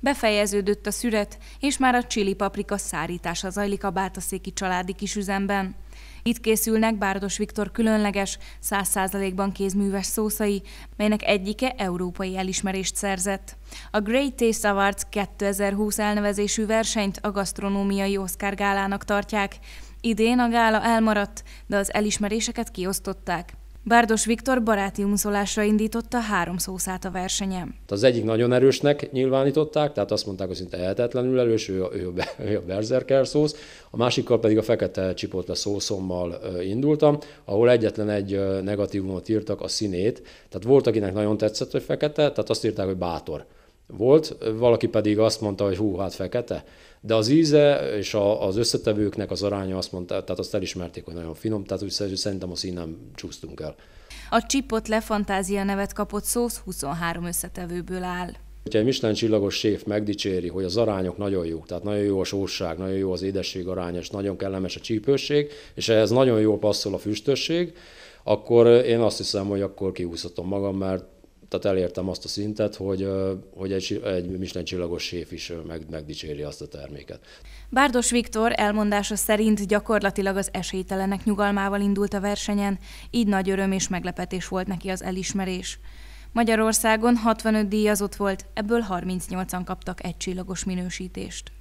Befejeződött a szüret, és már a csili paprika szárítása zajlik a Bátaszéki családi kisüzemben. Itt készülnek Bárdos Viktor különleges, 100%-ban kézműves szószai, melynek egyike európai elismerést szerzett. A Great Taste Awards 2020 elnevezésű versenyt a gasztronómiai Oscar gálának tartják. Idén a gála elmaradt, de az elismeréseket kiosztották. Bárdos Viktor baráti unszolásra indította három szószát a versenyem. Hát az egyik nagyon erősnek nyilvánították, tehát azt mondták, hogy szinte lehetetlenül erős, ő, ő, ő, ő a berserker szósz, a másikkal pedig a fekete csipotla szószommal indultam, ahol egyetlen egy negatívumot írtak, a színét. Tehát volt, akinek nagyon tetszett, hogy fekete, tehát azt írták, hogy bátor volt, valaki pedig azt mondta, hogy hú, hát fekete. De az íze és a, az összetevőknek az aránya azt mondta, tehát azt elismerték, hogy nagyon finom, tehát úgy szerintem a szín nem csúsztunk el. A csipot lefantázia nevet kapott szósz 23 összetevőből áll. Hogyha egy Michelin csillagos séf megdicséri, hogy az arányok nagyon jók, tehát nagyon jó a sósság, nagyon jó az édesség aránya, és nagyon kellemes a csípősség és ehhez nagyon jól passzol a füstösség, akkor én azt hiszem, hogy akkor kiúszhatom magam, mert tehát elértem azt a szintet, hogy, hogy egy, egy Michelin csillagos séf is meg, megdicséri azt a terméket. Bárdos Viktor elmondása szerint gyakorlatilag az esélytelenek nyugalmával indult a versenyen, így nagy öröm és meglepetés volt neki az elismerés. Magyarországon 65 díjazott volt, ebből 38-an kaptak egy csillagos minősítést.